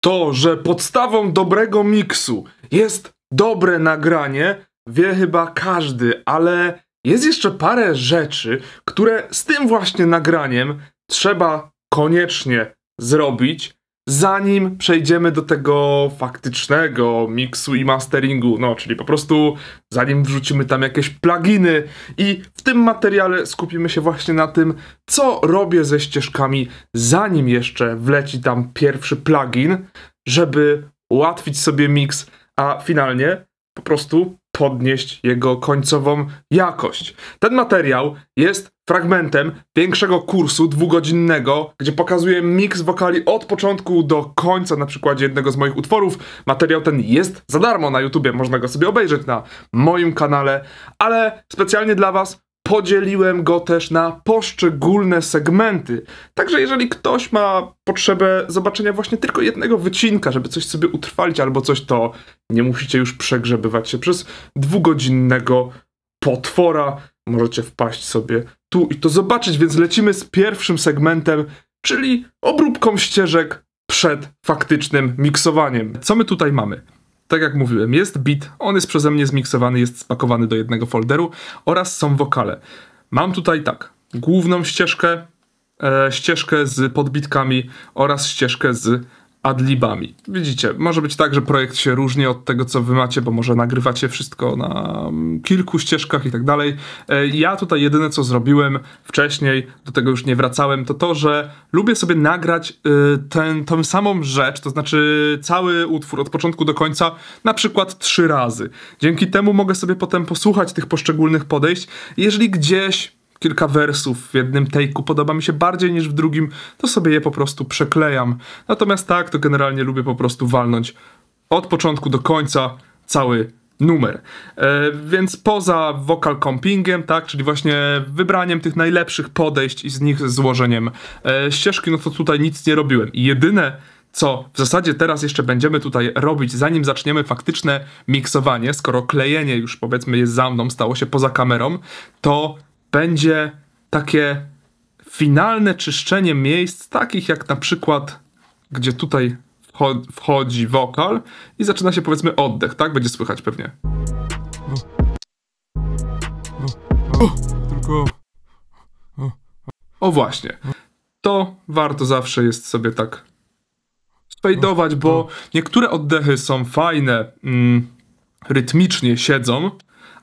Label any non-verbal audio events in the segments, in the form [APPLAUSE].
To, że podstawą dobrego miksu jest dobre nagranie, wie chyba każdy, ale jest jeszcze parę rzeczy, które z tym właśnie nagraniem trzeba koniecznie zrobić, zanim przejdziemy do tego faktycznego miksu i masteringu, no czyli po prostu zanim wrzucimy tam jakieś pluginy i w tym materiale skupimy się właśnie na tym, co robię ze ścieżkami, zanim jeszcze wleci tam pierwszy plugin, żeby ułatwić sobie miks, a finalnie po prostu podnieść jego końcową jakość. Ten materiał jest fragmentem większego kursu dwugodzinnego, gdzie pokazuję miks wokali od początku do końca na przykładzie jednego z moich utworów. Materiał ten jest za darmo na YouTubie, można go sobie obejrzeć na moim kanale, ale specjalnie dla Was podzieliłem go też na poszczególne segmenty. Także jeżeli ktoś ma potrzebę zobaczenia właśnie tylko jednego wycinka, żeby coś sobie utrwalić albo coś, to nie musicie już przegrzebywać się przez dwugodzinnego potwora. Możecie wpaść sobie tu i to zobaczyć, więc lecimy z pierwszym segmentem, czyli obróbką ścieżek przed faktycznym miksowaniem. Co my tutaj mamy? tak jak mówiłem, jest beat, on jest przeze mnie zmiksowany, jest spakowany do jednego folderu oraz są wokale. Mam tutaj tak, główną ścieżkę, e, ścieżkę z podbitkami oraz ścieżkę z adlibami. Widzicie, może być tak, że projekt się różni od tego, co wy macie, bo może nagrywacie wszystko na mm, kilku ścieżkach i tak dalej. E, ja tutaj jedyne, co zrobiłem wcześniej, do tego już nie wracałem, to to, że lubię sobie nagrać e, ten, tą samą rzecz, to znaczy cały utwór od początku do końca, na przykład trzy razy. Dzięki temu mogę sobie potem posłuchać tych poszczególnych podejść. Jeżeli gdzieś kilka wersów w jednym take'u podoba mi się bardziej niż w drugim, to sobie je po prostu przeklejam. Natomiast tak, to generalnie lubię po prostu walnąć od początku do końca cały numer. E, więc poza vocal compingiem, tak, czyli właśnie wybraniem tych najlepszych podejść i z nich złożeniem e, ścieżki, no to tutaj nic nie robiłem. I jedyne co w zasadzie teraz jeszcze będziemy tutaj robić, zanim zaczniemy faktyczne miksowanie, skoro klejenie już powiedzmy jest za mną, stało się poza kamerą, to będzie takie finalne czyszczenie miejsc, takich jak na przykład, gdzie tutaj wchodzi wokal i zaczyna się powiedzmy oddech, tak? Będzie słychać pewnie. Tylko... O właśnie. To warto zawsze jest sobie tak spejdować, bo niektóre oddechy są fajne, mm, rytmicznie siedzą,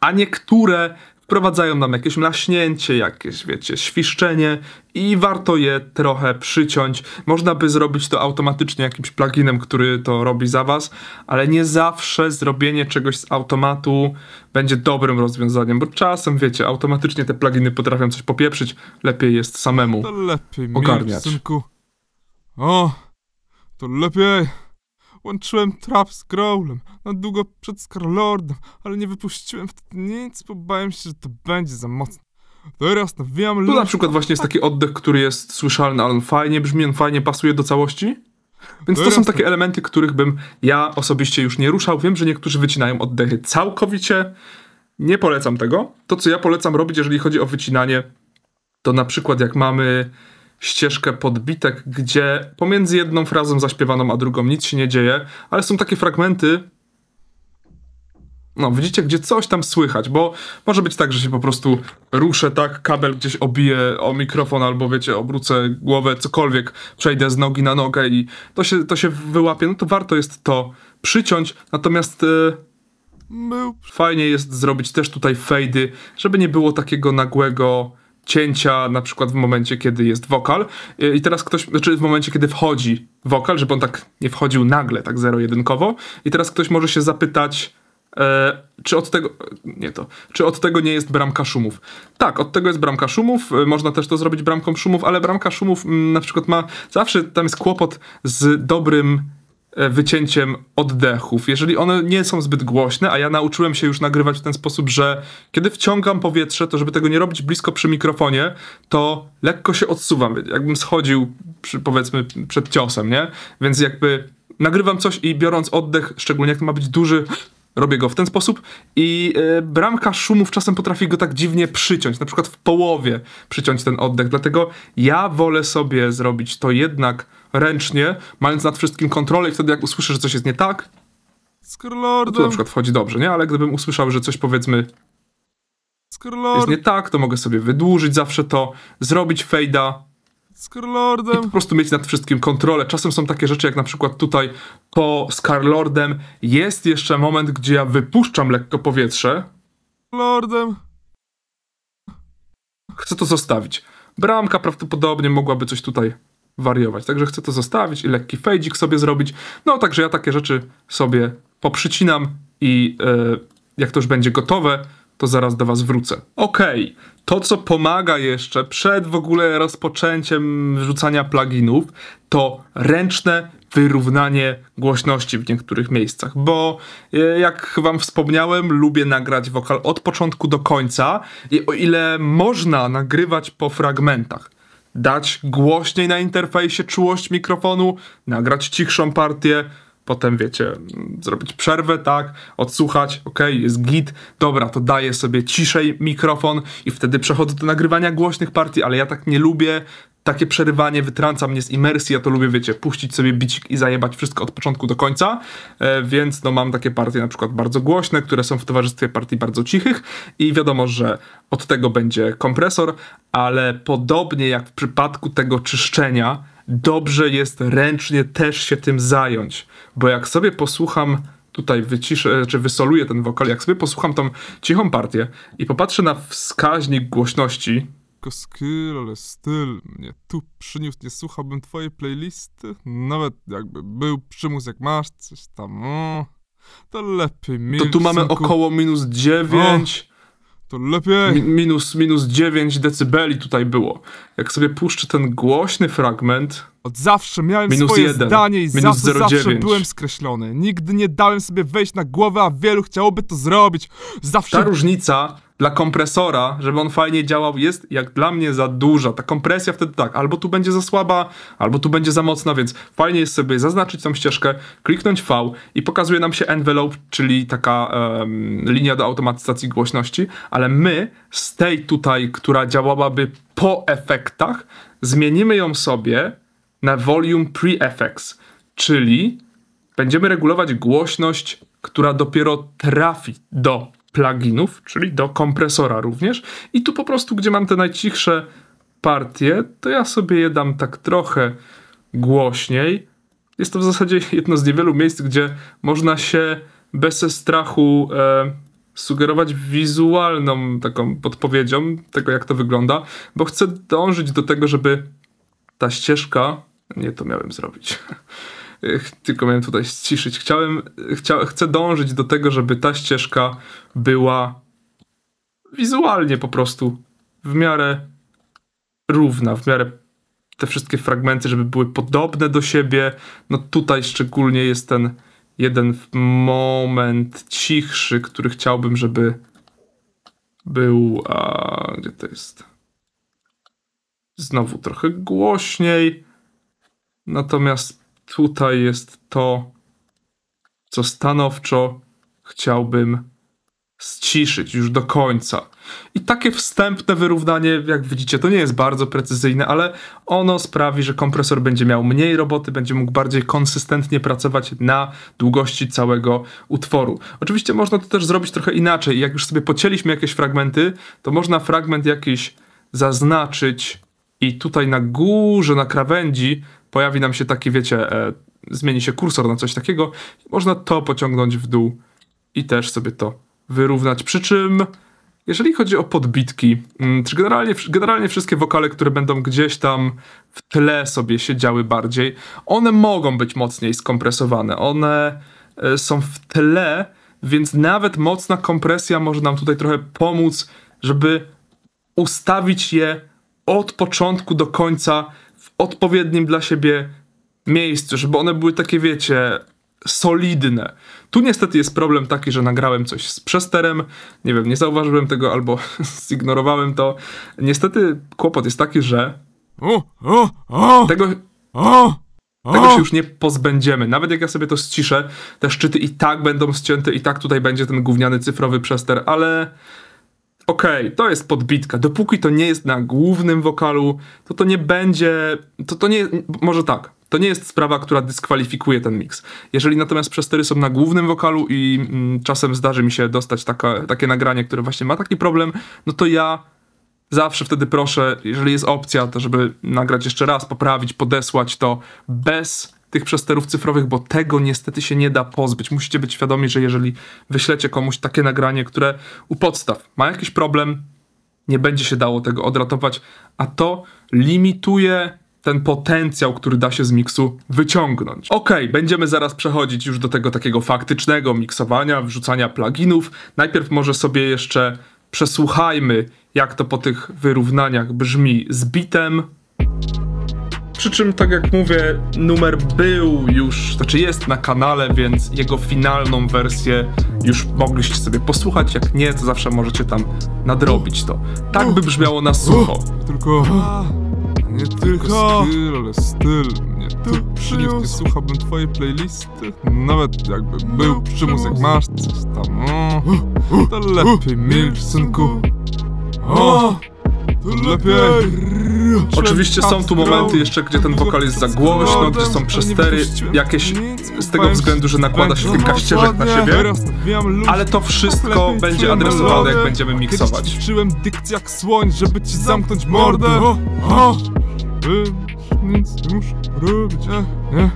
a niektóre wprowadzają nam jakieś mlaśnięcie, jakieś, wiecie, świszczenie i warto je trochę przyciąć. Można by zrobić to automatycznie jakimś pluginem, który to robi za was, ale nie zawsze zrobienie czegoś z automatu będzie dobrym rozwiązaniem, bo czasem, wiecie, automatycznie te pluginy potrafią coś popieprzyć, lepiej jest samemu to lepiej ogarniać. Mi, O, to lepiej. Łączyłem trap z Growlem, na długo przed Scarlordem, ale nie wypuściłem wtedy nic, bo bałem się, że to będzie za mocno. Teraz nawijam... Tu na przykład właśnie jest taki oddech, który jest słyszalny, ale on fajnie brzmi, on fajnie pasuje do całości. Więc to są takie elementy, których bym ja osobiście już nie ruszał. Wiem, że niektórzy wycinają oddechy całkowicie. Nie polecam tego. To, co ja polecam robić, jeżeli chodzi o wycinanie, to na przykład jak mamy ścieżkę podbitek, gdzie pomiędzy jedną frazą zaśpiewaną a drugą nic się nie dzieje, ale są takie fragmenty, no, widzicie, gdzie coś tam słychać, bo może być tak, że się po prostu ruszę, tak, kabel gdzieś obije o mikrofon, albo wiecie, obrócę głowę, cokolwiek, przejdę z nogi na nogę i to się, to się wyłapie, no to warto jest to przyciąć, natomiast yy, fajnie jest zrobić też tutaj fejdy, żeby nie było takiego nagłego cięcia na przykład w momencie, kiedy jest wokal i teraz ktoś, znaczy w momencie, kiedy wchodzi wokal, żeby on tak nie wchodził nagle, tak zero-jedynkowo i teraz ktoś może się zapytać, E, czy od tego. Nie to. Czy od tego nie jest bramka szumów? Tak, od tego jest bramka szumów. E, można też to zrobić bramką szumów, ale bramka szumów m, mm, na przykład ma. Zawsze tam jest kłopot z dobrym E, wycięciem oddechów, jeżeli one nie są zbyt głośne, a ja nauczyłem się już nagrywać w ten sposób, że kiedy wciągam powietrze, to żeby tego nie robić blisko przy mikrofonie, to lekko się odsuwam, jakbym schodził przy, powiedzmy przed ciosem, nie? Więc jakby nagrywam coś i biorąc oddech, szczególnie jak to ma być duży, robię go w ten sposób i y, e, bramka szumów czasem potrafi go tak dziwnie przyciąć, na przykład w połowie przyciąć ten oddech, dlatego ja wolę sobie zrobić to jednak ręcznie, mając nad wszystkim kontrolę i wtedy jak usłyszę, że coś jest nie tak, to na przykład wchodzi dobrze, nie? Ale gdybym usłyszał, że coś powiedzmy jest nie tak, to mogę sobie wydłużyć zawsze to, zrobić fejda, Skarlordem. po prostu mieć nad wszystkim kontrolę. Czasem są takie rzeczy, jak na przykład tutaj po Skarlordem jest jeszcze moment, gdzie ja wypuszczam lekko powietrze. Skarlordem. Chcę to zostawić. Bramka prawdopodobnie mogłaby coś tutaj wariować, także chcę to zostawić i lekki fejdzik sobie zrobić. No, także ja takie rzeczy sobie poprzycinam i yy, jak to już będzie gotowe, to zaraz do Was wrócę. Okej, okay. to co pomaga jeszcze przed w ogóle rozpoczęciem wrzucania pluginów, to ręczne wyrównanie głośności w niektórych miejscach, bo e, jak wam wspomniałem, lubię nagrać wokal od początku do końca i o ile można nagrywać po fragmentach, dać głośniej na interfejsie czułość mikrofonu, nagrać cichszą partię, potem wiecie, zrobić przerwę, tak, odsłuchać, ok, jest git, dobra, to daję sobie ciszej mikrofon i wtedy przechodzę do nagrywania głośnych partii, ale ja tak nie lubię, takie przerywanie wytrąca mnie z imersji, ja to lubię, wiecie, puścić sobie bicik i zajebać wszystko od początku do końca, e, więc no mam takie partie na przykład bardzo głośne, które są w towarzystwie partii bardzo cichych i wiadomo, że od tego będzie kompresor, ale podobnie jak w przypadku tego czyszczenia, dobrze jest ręcznie też się tym zająć, bo jak sobie posłucham tutaj wyciszę, czy znaczy wysoluję ten wokal, jak sobie posłucham tą cichą partię i popatrzę na wskaźnik głośności, tylko skill, ale styl mnie tu przyniósł, nie słuchałbym twojej playlisty, nawet jakby był przymus jak masz, coś tam, o, to lepiej mi. To tu mamy około minus 9, to lepiej. Mi minus, minus 9 decybeli tutaj było. Jak sobie puszczę ten głośny fragment. Od zawsze miałem minus swoje 1, zdanie i zawsze, zawsze byłem skreślony. Nigdy nie dałem sobie wejść na głowę, a wielu chciałoby to zrobić. Zawsze. Ta różnica dla kompresora, żeby on fajnie działał, jest jak dla mnie za duża. Ta kompresja wtedy tak, albo tu będzie za słaba, albo tu będzie za mocna, więc fajnie jest sobie zaznaczyć tą ścieżkę, kliknąć V i pokazuje nam się envelope, czyli taka um, linia do automatyzacji głośności, ale my z tej tutaj, która działałaby po efektach, zmienimy ją sobie na volume pre-effects, czyli będziemy regulować głośność, która dopiero trafi do pluginów, czyli do kompresora również. I tu po prostu, gdzie mam te najcichsze partie, to ja sobie je dam tak trochę głośniej. Jest to w zasadzie [LAUGHS] jedno z niewielu miejsc, gdzie można się bez strachu e, sugerować wizualną taką podpowiedzią tego, jak to wygląda, bo chcę dążyć do tego, żeby ta ścieżka. Nie to miałem zrobić. [LAUGHS] tylko miałem tutaj ściszyć. Chciałem, chcia, chcę dążyć do tego, żeby ta ścieżka była wizualnie po prostu w miarę równa, w miarę te wszystkie fragmenty, żeby były podobne do siebie. No tutaj szczególnie jest ten jeden moment cichszy, który chciałbym, żeby był. A, gdzie to jest? Znowu trochę głośniej. Natomiast tutaj jest to, co stanowczo chciałbym ściszyć już do końca. I takie wstępne wyrównanie, jak widzicie, to nie jest bardzo precyzyjne, ale ono sprawi, że kompresor będzie miał mniej roboty, będzie mógł bardziej konsystentnie pracować na długości całego utworu. Oczywiście można to też zrobić trochę inaczej. Jak już sobie pocięliśmy jakieś fragmenty, to można fragment jakiś zaznaczyć i tutaj na górze, na krawędzi pojawi nam się taki, wiecie, e, zmieni się kursor na coś takiego, można to pociągnąć w dół i też sobie to wyrównać. Przy czym, jeżeli chodzi o podbitki, mm, czy generalnie, generalnie wszystkie wokale, które będą gdzieś tam w tle sobie siedziały bardziej, one mogą być mocniej skompresowane. One e, są w tle, więc nawet mocna kompresja może nam tutaj trochę pomóc, żeby ustawić je od początku do końca odpowiednim dla siebie miejscu, żeby one były takie, wiecie, solidne. Tu niestety jest problem taki, że nagrałem coś z przesterem, nie wiem, nie zauważyłem tego albo [LAUGHS] zignorowałem to. Niestety kłopot jest taki, że tego, tego się już nie pozbędziemy. Nawet jak ja sobie to sciszę, te szczyty i tak będą ścięte i tak tutaj będzie ten gówniany cyfrowy przester, ale okej, okay, to jest podbitka, dopóki to nie jest na głównym wokalu, to to nie będzie, to to nie, może tak, to nie jest sprawa, która dyskwalifikuje ten miks. Jeżeli natomiast przestery są na głównym wokalu i mm, czasem zdarzy mi się dostać taka, takie nagranie, które właśnie ma taki problem, no to ja zawsze wtedy proszę, jeżeli jest opcja, to żeby nagrać jeszcze raz, poprawić, podesłać to bez tych przesterów cyfrowych, bo tego niestety się nie da pozbyć. Musicie być świadomi, że jeżeli wyślecie komuś takie nagranie, które u podstaw ma jakiś problem, nie będzie się dało tego odratować, a to limituje ten potencjał, który da się z miksu wyciągnąć. Ok, będziemy zaraz przechodzić już do tego takiego faktycznego miksowania, wrzucania pluginów. Najpierw może sobie jeszcze przesłuchajmy, jak to po tych wyrównaniach brzmi z bitem. Przy czym, tak jak mówię, numer był już, znaczy jest na kanale, więc jego finalną wersję już mogliście sobie posłuchać. Jak nie, to zawsze możecie tam nadrobić to. Tak by brzmiało na sucho. Tylko. Nie tylko styl, ale styl mnie tu przyniósł. Nie słuchałbym twojej playlisty. Nawet jakby był przymus, jak masz coś tam, to lepiej milcz, synku. O, to lepiej. Oczywiście są tu momenty jeszcze, gdzie ten wokal jest za głośno, gdzie są przestery, jakieś z tego względu, że nakłada się ten kaścieżek na siebie, ale to wszystko będzie adresowane, jak będziemy miksować. Czułem dykcję jak słoń, żeby ci zamknąć mordę. Nic nie muszę robić, nie? E.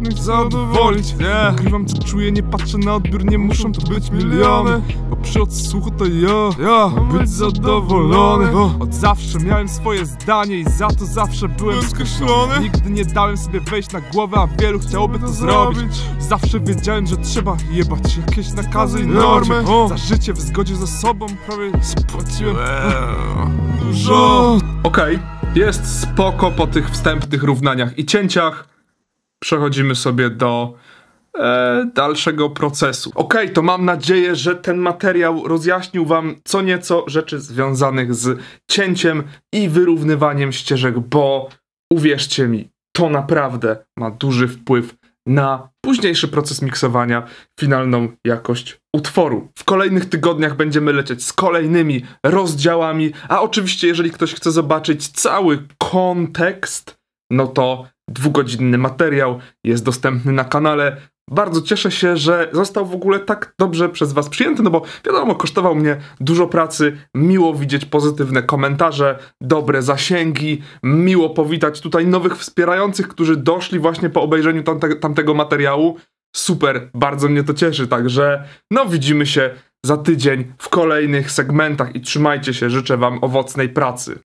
Niech zadowolić nie. Ukrywam co czuję, nie patrzę na odbiór, nie muszą to być miliony Bo przy odsłuchu to ja, ja być zadowolony Od zawsze miałem swoje zdanie i za to zawsze byłem skreślony Nigdy nie dałem sobie wejść na głowę, a wielu chciałoby to zrobić Zawsze wiedziałem, że trzeba jebać jakieś nakazy i normy Za życie w zgodzie ze sobą prawie spłaciłem dużo Okej okay jest spoko po tych wstępnych równaniach i cięciach przechodzimy sobie do e, dalszego procesu. Ok, to mam nadzieję, że ten materiał rozjaśnił Wam co nieco rzeczy związanych z cięciem i wyrównywaniem ścieżek, bo uwierzcie mi, to naprawdę ma duży wpływ na późniejszy proces miksowania, finalną jakość utworu. W kolejnych tygodniach będziemy lecieć z kolejnymi rozdziałami, a oczywiście jeżeli ktoś chce zobaczyć cały kontekst, no to dwugodzinny materiał, jest dostępny na kanale. Bardzo cieszę się, że został w ogóle tak dobrze przez Was przyjęty, no bo wiadomo, kosztował mnie dużo pracy, miło widzieć pozytywne komentarze, dobre zasięgi, miło powitać tutaj nowych wspierających, którzy doszli właśnie po obejrzeniu tamte, tamtego materiału. Super, bardzo mnie to cieszy, także no widzimy się za tydzień w kolejnych segmentach i trzymajcie się, życzę Wam owocnej pracy.